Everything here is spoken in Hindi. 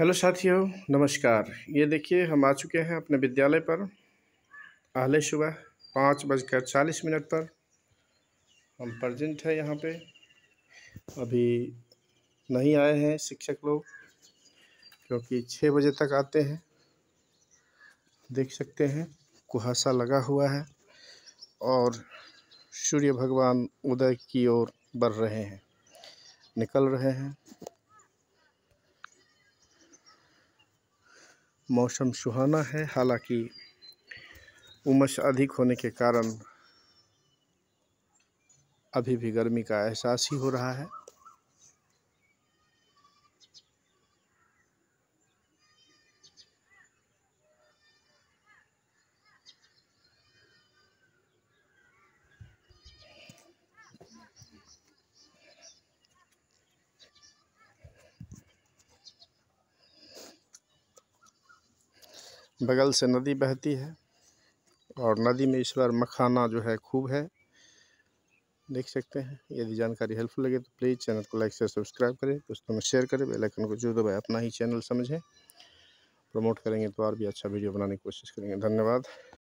हेलो साथियों नमस्कार ये देखिए हम आ चुके हैं अपने विद्यालय पर अहले सुबह पाँच बजकर चालीस मिनट पर हम प्रजेंट हैं यहाँ पे अभी नहीं आए हैं शिक्षक लोग क्योंकि छः बजे तक आते हैं देख सकते हैं कुहासा लगा हुआ है और सूर्य भगवान उदय की ओर बढ़ रहे हैं निकल रहे हैं मौसम सुहाना है हालांकि उमस अधिक होने के कारण अभी भी गर्मी का एहसास ही हो रहा है बगल से नदी बहती है और नदी में इस बार मखाना जो है खूब है देख सकते हैं यदि जानकारी हेल्पफुल लगे तो प्लीज़ चैनल को लाइक से सब्सक्राइब करें दोस्तों में शेयर करें बेलाइकन को जो दबाए अपना ही चैनल समझें प्रमोट करेंगे तो और भी अच्छा वीडियो बनाने की कोशिश करेंगे धन्यवाद